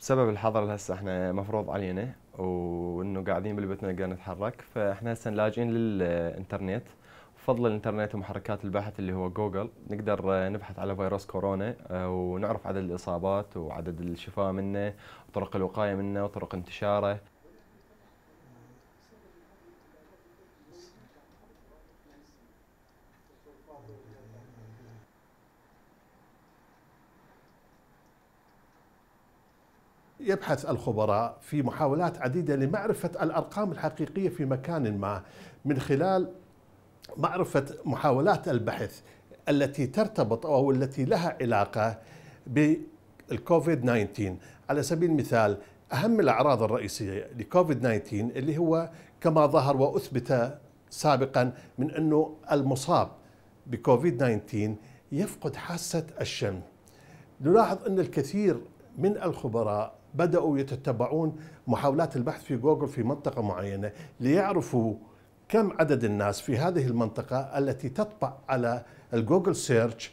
بسبب الحظر هسه احنا مفروض علينا وانه قاعدين بالبيت ما نقدر نتحرك فاحنا هسه لاجئين للانترنت بفضل الانترنت ومحركات البحث اللي هو جوجل نقدر نبحث على فيروس كورونا ونعرف عدد الاصابات وعدد الشفاء منه وطرق الوقايه منه وطرق انتشاره يبحث الخبراء في محاولات عديدة لمعرفة الأرقام الحقيقية في مكان ما من خلال معرفة محاولات البحث التي ترتبط أو التي لها علاقة بالكوفيد 19 على سبيل المثال أهم الأعراض الرئيسية لكوفيد 19 اللي هو كما ظهر وأثبت سابقا من أنه المصاب بكوفيد 19 يفقد حاسة الشم نلاحظ أن الكثير من الخبراء بدأوا يتتبعون محاولات البحث في جوجل في منطقة معينة ليعرفوا كم عدد الناس في هذه المنطقة التي تطبع على الجوجل سيرش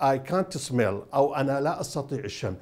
I can't smell أو أنا لا أستطيع الشم